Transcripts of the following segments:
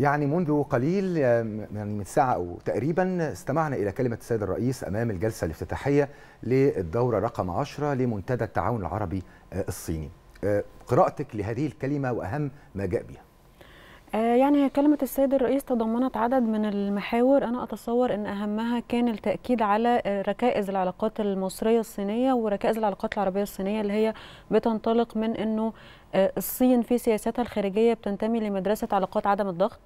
يعني منذ قليل يعني من ساعة أو تقريبا استمعنا إلى كلمة السيد الرئيس أمام الجلسة الافتتاحية للدورة رقم 10 لمنتدى التعاون العربي آه، الصيني آه، قراءتك لهذه الكلمة وأهم ما جاء بها آه، يعني هي كلمة السيد الرئيس تضمنت عدد من المحاور أنا أتصور أن أهمها كان التأكيد على آه، ركائز العلاقات المصرية الصينية وركائز العلاقات العربية الصينية اللي هي بتنطلق من أنه آه، الصين في سياستها الخارجية بتنتمي لمدرسة علاقات عدم الضغط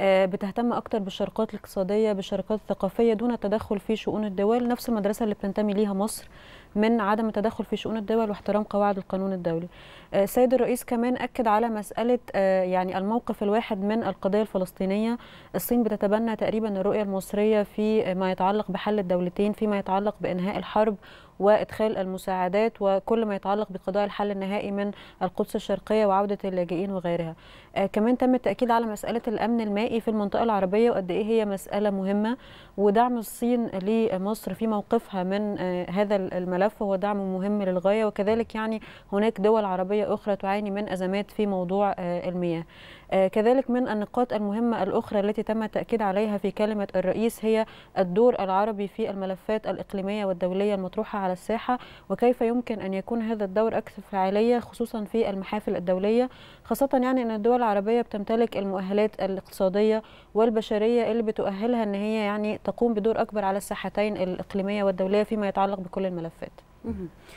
بتهتم أكتر بالشركات الاقتصادية بالشركات الثقافية دون التدخل في شؤون الدول نفس المدرسة اللي بتنتمي ليها مصر من عدم التدخل في شؤون الدول واحترام قواعد القانون الدولي آه، السيد الرئيس كمان اكد على مساله آه، يعني الموقف الواحد من القضيه الفلسطينيه الصين بتتبنى تقريبا الرؤيه المصريه في ما يتعلق بحل الدولتين فيما يتعلق بانهاء الحرب وادخال المساعدات وكل ما يتعلق بقضاء الحل النهائي من القدس الشرقيه وعوده اللاجئين وغيرها. آه، كمان تم التاكيد على مساله الامن المائي في المنطقه العربيه وقد ايه هي مساله مهمه ودعم الصين لمصر في موقفها من هذا الملف الملف هو دعم مهم للغاية وكذلك يعني هناك دول عربية أخرى تعاني من أزمات في موضوع آه، المياه آه، كذلك من النقاط المهمة الأخرى التي تم التأكيد عليها في كلمة الرئيس هي الدور العربي في الملفات الإقليمية والدولية المطروحة على الساحة وكيف يمكن أن يكون هذا الدور أكثر فعالية خصوصا في المحافل الدولية خاصة يعني أن الدول العربية بتمتلك المؤهلات الاقتصادية والبشرية اللي بتؤهلها أن هي يعني تقوم بدور أكبر على الساحتين الإقليمية والدولية فيما يتعلق بكل الملفات